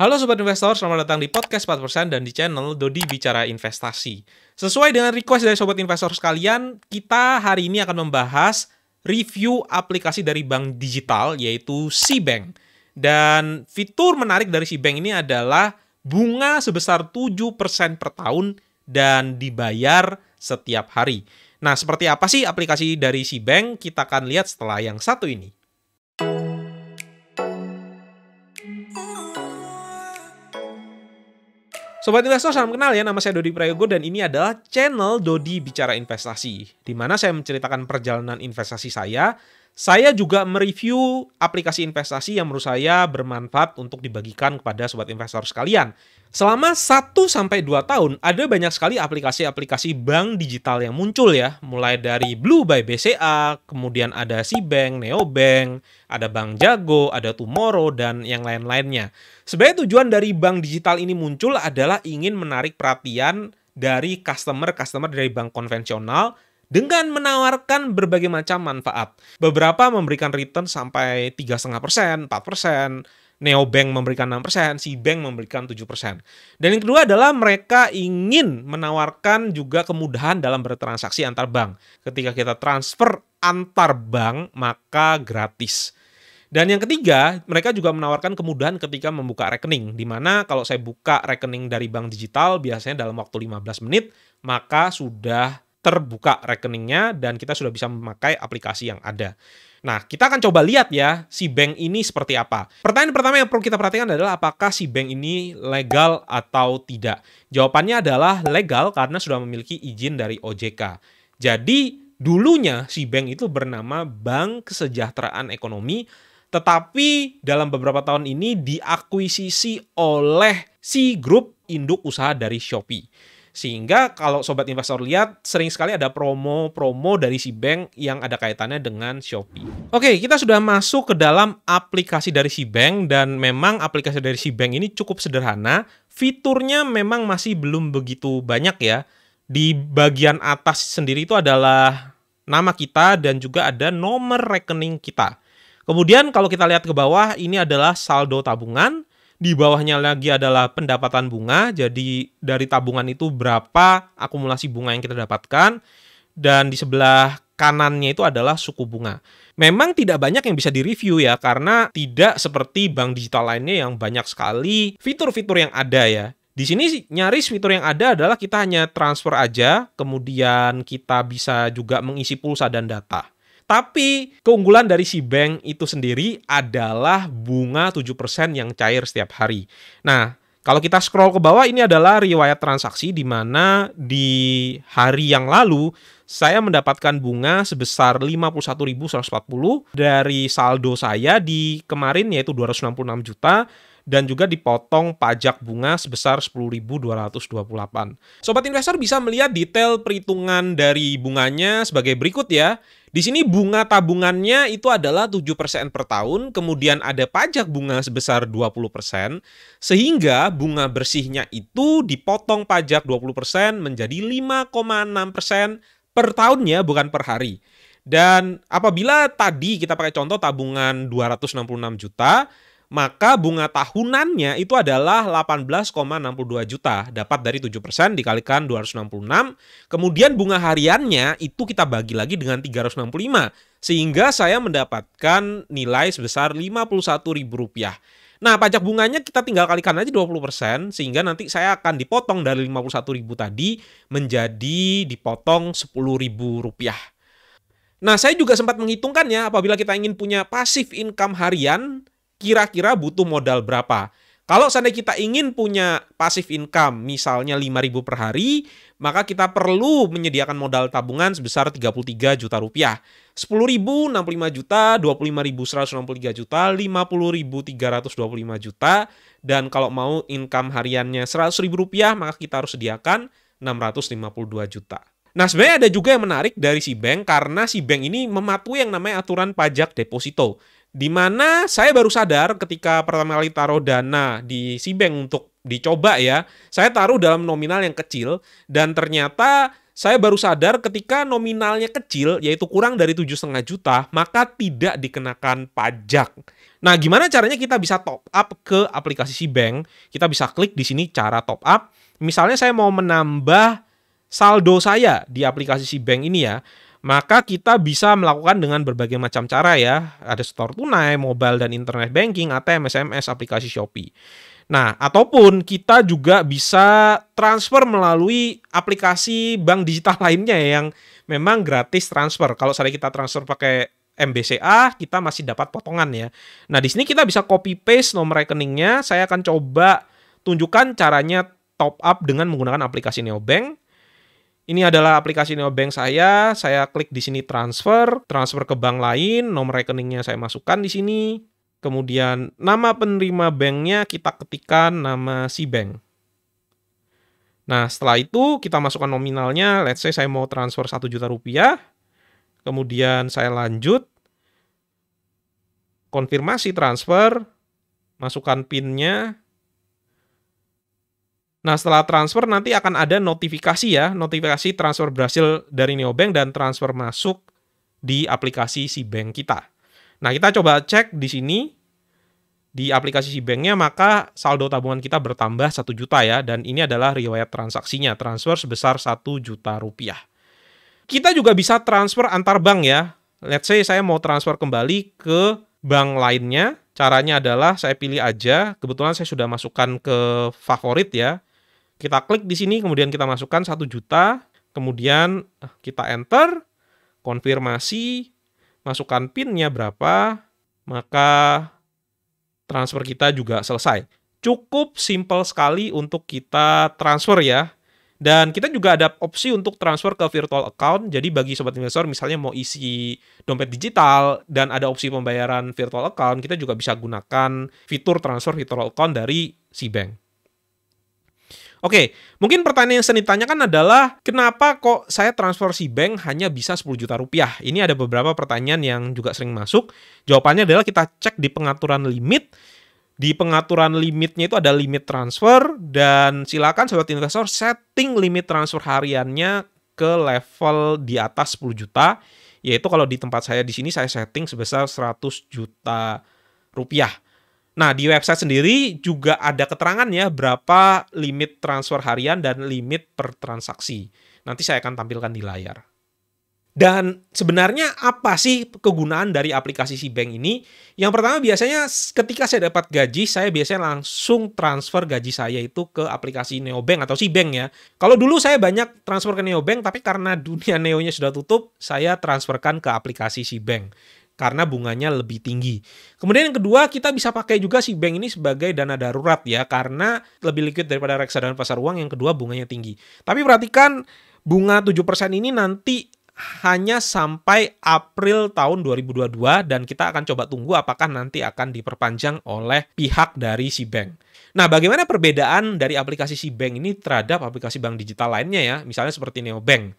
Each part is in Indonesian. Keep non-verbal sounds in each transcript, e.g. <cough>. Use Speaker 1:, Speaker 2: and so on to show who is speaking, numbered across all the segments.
Speaker 1: Halo Sobat Investor, selamat datang di Podcast 4% dan di channel Dodi Bicara Investasi. Sesuai dengan request dari Sobat Investor sekalian, kita hari ini akan membahas review aplikasi dari bank digital yaitu Cbank. Dan fitur menarik dari Cbank ini adalah bunga sebesar 7% per tahun dan dibayar setiap hari. Nah, seperti apa sih aplikasi dari Cbank? Kita akan lihat setelah yang satu ini. Sobat Investor, salam kenal ya. Nama saya Dodi Prayogo dan ini adalah channel Dodi Bicara Investasi, di mana saya menceritakan perjalanan investasi saya saya juga mereview aplikasi investasi yang menurut saya bermanfaat untuk dibagikan kepada sobat investor sekalian. Selama 1 sampai 2 tahun ada banyak sekali aplikasi-aplikasi bank digital yang muncul ya, mulai dari Blue by BCA, kemudian ada si Bank Neo Bank, ada Bank Jago, ada Tomorrow dan yang lain-lainnya. Sebenarnya tujuan dari bank digital ini muncul adalah ingin menarik perhatian dari customer-customer dari bank konvensional dengan menawarkan berbagai macam manfaat. Beberapa memberikan return sampai 3,5%, 4%, Neobank memberikan 6%, Bank memberikan 7%. Dan yang kedua adalah mereka ingin menawarkan juga kemudahan dalam bertransaksi antar bank. Ketika kita transfer antar bank, maka gratis. Dan yang ketiga, mereka juga menawarkan kemudahan ketika membuka rekening. Di mana kalau saya buka rekening dari bank digital, biasanya dalam waktu 15 menit, maka sudah terbuka rekeningnya dan kita sudah bisa memakai aplikasi yang ada. Nah, kita akan coba lihat ya si bank ini seperti apa. Pertanyaan pertama yang perlu kita perhatikan adalah apakah si bank ini legal atau tidak. Jawabannya adalah legal karena sudah memiliki izin dari OJK. Jadi, dulunya si bank itu bernama Bank Kesejahteraan Ekonomi, tetapi dalam beberapa tahun ini diakuisisi oleh si grup induk usaha dari Shopee. Sehingga kalau sobat investor lihat sering sekali ada promo-promo dari si bank yang ada kaitannya dengan Shopee. Oke, kita sudah masuk ke dalam aplikasi dari si bank dan memang aplikasi dari si bank ini cukup sederhana. Fiturnya memang masih belum begitu banyak ya. Di bagian atas sendiri itu adalah nama kita dan juga ada nomor rekening kita. Kemudian kalau kita lihat ke bawah ini adalah saldo tabungan, di bawahnya lagi adalah pendapatan bunga. Jadi dari tabungan itu berapa akumulasi bunga yang kita dapatkan dan di sebelah kanannya itu adalah suku bunga. Memang tidak banyak yang bisa direview ya karena tidak seperti bank digital lainnya yang banyak sekali fitur-fitur yang ada ya. Di sini nyaris fitur yang ada adalah kita hanya transfer aja, kemudian kita bisa juga mengisi pulsa dan data. Tapi keunggulan dari si bank itu sendiri adalah bunga 7% yang cair setiap hari. Nah, kalau kita scroll ke bawah ini adalah riwayat transaksi di mana di hari yang lalu saya mendapatkan bunga sebesar 51.140 dari saldo saya di kemarin yaitu 266 juta dan juga dipotong pajak bunga sebesar 10.228. Sobat investor bisa melihat detail perhitungan dari bunganya sebagai berikut ya. Di sini bunga tabungannya itu adalah 7% per tahun, kemudian ada pajak bunga sebesar 20%, sehingga bunga bersihnya itu dipotong pajak 20% menjadi 5,6% per tahunnya bukan per hari. Dan apabila tadi kita pakai contoh tabungan 266 juta, maka bunga tahunannya itu adalah 18,62 juta dapat dari 7% dikalikan 266 kemudian bunga hariannya itu kita bagi lagi dengan 365 sehingga saya mendapatkan nilai sebesar Rp51.000 Nah, pajak bunganya kita tinggal kalikan aja 20% sehingga nanti saya akan dipotong dari 51.000 tadi menjadi dipotong Rp10.000. Nah, saya juga sempat menghitungkan ya apabila kita ingin punya pasif income harian kira-kira butuh modal berapa. Kalau seandainya kita ingin punya pasif income, misalnya 5.000 per hari, maka kita perlu menyediakan modal tabungan sebesar 33 juta rupiah. 10.000, 65 juta, 25.163 juta, 50.325 juta, dan kalau mau income hariannya 100.000 rupiah, maka kita harus sediakan 652 juta. Nah sebenarnya ada juga yang menarik dari si bank karena si bank ini mematuhi yang namanya aturan pajak deposito. Dimana saya baru sadar ketika pertama kali taruh dana di si bank untuk dicoba ya, saya taruh dalam nominal yang kecil dan ternyata saya baru sadar ketika nominalnya kecil yaitu kurang dari tujuh 7,5 juta maka tidak dikenakan pajak. Nah, gimana caranya kita bisa top up ke aplikasi si bank? Kita bisa klik di sini cara top up. Misalnya saya mau menambah saldo saya di aplikasi si bank ini ya maka kita bisa melakukan dengan berbagai macam cara ya. Ada store tunai, mobile dan internet banking, ATM, SMS, aplikasi Shopee. Nah, ataupun kita juga bisa transfer melalui aplikasi bank digital <laughs> lainnya yang memang gratis transfer. Kalau misalnya kita transfer pakai MBCA, kita masih dapat potongan ya. Nah, di sini kita bisa copy paste nomor rekeningnya. Saya akan coba tunjukkan caranya top up dengan menggunakan aplikasi neobank. Ini adalah aplikasi neobank saya. Saya klik di sini transfer, transfer ke bank lain, nomor rekeningnya saya masukkan di sini. Kemudian nama penerima banknya kita ketikkan nama si bank. Nah setelah itu kita masukkan nominalnya. Let's say saya mau transfer 1 juta rupiah. Kemudian saya lanjut. Konfirmasi transfer. Masukkan PIN-nya. Nah, setelah transfer nanti akan ada notifikasi ya, notifikasi transfer berhasil dari Neobank dan transfer masuk di aplikasi si bank kita. Nah, kita coba cek di sini di aplikasi si banknya maka saldo tabungan kita bertambah satu juta ya dan ini adalah riwayat transaksinya transfer sebesar satu juta rupiah. Kita juga bisa transfer antar bank ya. Let's say saya mau transfer kembali ke bank lainnya. Caranya adalah saya pilih aja, kebetulan saya sudah masukkan ke favorit ya kita klik di sini, kemudian kita masukkan satu juta, kemudian eh, kita enter, konfirmasi, masukkan PIN-nya berapa, maka transfer kita juga selesai. Cukup simple sekali untuk kita transfer ya. Dan kita juga ada opsi untuk transfer ke virtual account. Jadi bagi sobat investor misalnya mau isi dompet digital dan ada opsi pembayaran virtual account, kita juga bisa gunakan fitur transfer virtual account dari Cbank. Oke, mungkin pertanyaan yang seni ditanyakan adalah kenapa kok saya transfer si bank hanya bisa 10 juta rupiah? Ini ada beberapa pertanyaan yang juga sering masuk. Jawabannya adalah kita cek di pengaturan limit. Di pengaturan limitnya itu ada limit transfer dan silakan sobat investor setting limit transfer hariannya ke level di atas 10 juta. Yaitu kalau di tempat saya di sini saya setting sebesar 100 juta rupiah. Nah, di website sendiri juga ada keterangannya berapa limit transfer harian dan limit per transaksi. Nanti saya akan tampilkan di layar. Dan sebenarnya apa sih kegunaan dari aplikasi si bank ini? Yang pertama biasanya ketika saya dapat gaji, saya biasanya langsung transfer gaji saya itu ke aplikasi Neobank atau si bank ya. Kalau dulu saya banyak transfer ke Neobank, tapi karena dunia neonya sudah tutup, saya transferkan ke aplikasi si bank karena bunganya lebih tinggi. Kemudian yang kedua, kita bisa pakai juga si bank ini sebagai dana darurat ya karena lebih liquid daripada reksadana pasar uang yang kedua bunganya tinggi. Tapi perhatikan bunga 7% ini nanti hanya sampai April tahun 2022 dan kita akan coba tunggu apakah nanti akan diperpanjang oleh pihak dari si bank. Nah, bagaimana perbedaan dari aplikasi si bank ini terhadap aplikasi bank digital lainnya ya, misalnya seperti Neobank.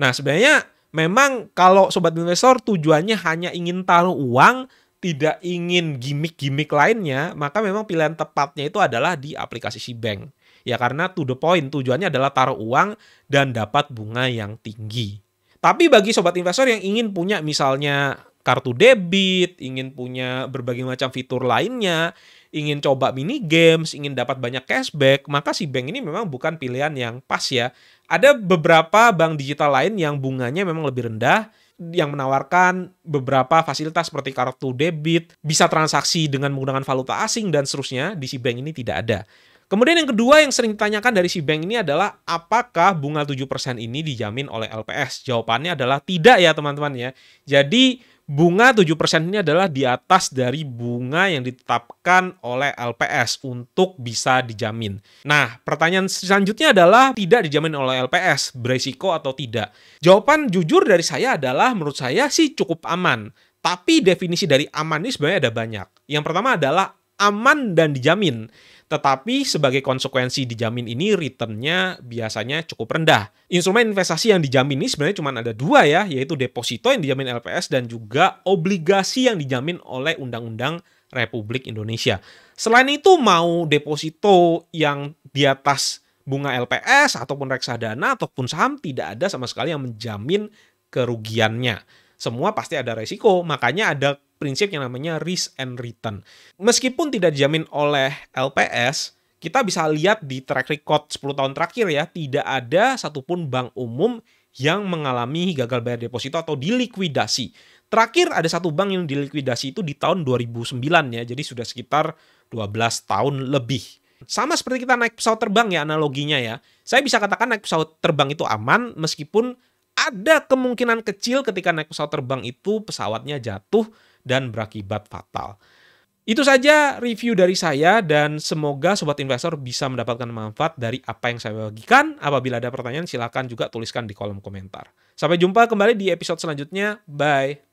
Speaker 1: Nah, sebenarnya memang kalau sobat investor tujuannya hanya ingin taruh uang tidak ingin gimmick-gimmick lainnya, maka memang pilihan tepatnya itu adalah di aplikasi si bank, Ya karena to the point, tujuannya adalah taruh uang dan dapat bunga yang tinggi. Tapi bagi sobat investor yang ingin punya misalnya kartu debit, ingin punya berbagai macam fitur lainnya, ingin coba mini games, ingin dapat banyak cashback, maka si bank ini memang bukan pilihan yang pas ya. Ada beberapa bank digital lain yang bunganya memang lebih rendah, yang menawarkan beberapa fasilitas seperti kartu debit, bisa transaksi dengan menggunakan valuta asing, dan seterusnya. Di si bank ini tidak ada. Kemudian yang kedua yang sering ditanyakan dari si bank ini adalah apakah bunga 7% ini dijamin oleh LPS? Jawabannya adalah tidak ya teman-teman ya. Jadi bunga 7% ini adalah di atas dari bunga yang ditetapkan oleh LPS untuk bisa dijamin. Nah, pertanyaan selanjutnya adalah tidak dijamin oleh LPS, beresiko atau tidak. Jawaban jujur dari saya adalah menurut saya sih cukup aman. Tapi definisi dari aman ini sebenarnya ada banyak. Yang pertama adalah aman dan dijamin. Tetapi sebagai konsekuensi dijamin ini returnnya biasanya cukup rendah. Instrumen investasi yang dijamin ini sebenarnya cuma ada dua ya, yaitu deposito yang dijamin LPS dan juga obligasi yang dijamin oleh Undang-Undang Republik Indonesia. Selain itu mau deposito yang di atas bunga LPS ataupun reksadana ataupun saham tidak ada sama sekali yang menjamin kerugiannya. Semua pasti ada resiko, makanya ada prinsip yang namanya risk and return. Meskipun tidak dijamin oleh LPS, kita bisa lihat di track record 10 tahun terakhir ya, tidak ada satupun bank umum yang mengalami gagal bayar deposito atau dilikuidasi. Terakhir ada satu bank yang dilikuidasi itu di tahun 2009 ya, jadi sudah sekitar 12 tahun lebih. Sama seperti kita naik pesawat terbang ya analoginya ya. Saya bisa katakan naik pesawat terbang itu aman meskipun ada kemungkinan kecil ketika naik pesawat terbang itu pesawatnya jatuh dan berakibat fatal. Itu saja review dari saya dan semoga Sobat Investor bisa mendapatkan manfaat dari apa yang saya bagikan. Apabila ada pertanyaan silahkan juga tuliskan di kolom komentar. Sampai jumpa kembali di episode selanjutnya. Bye!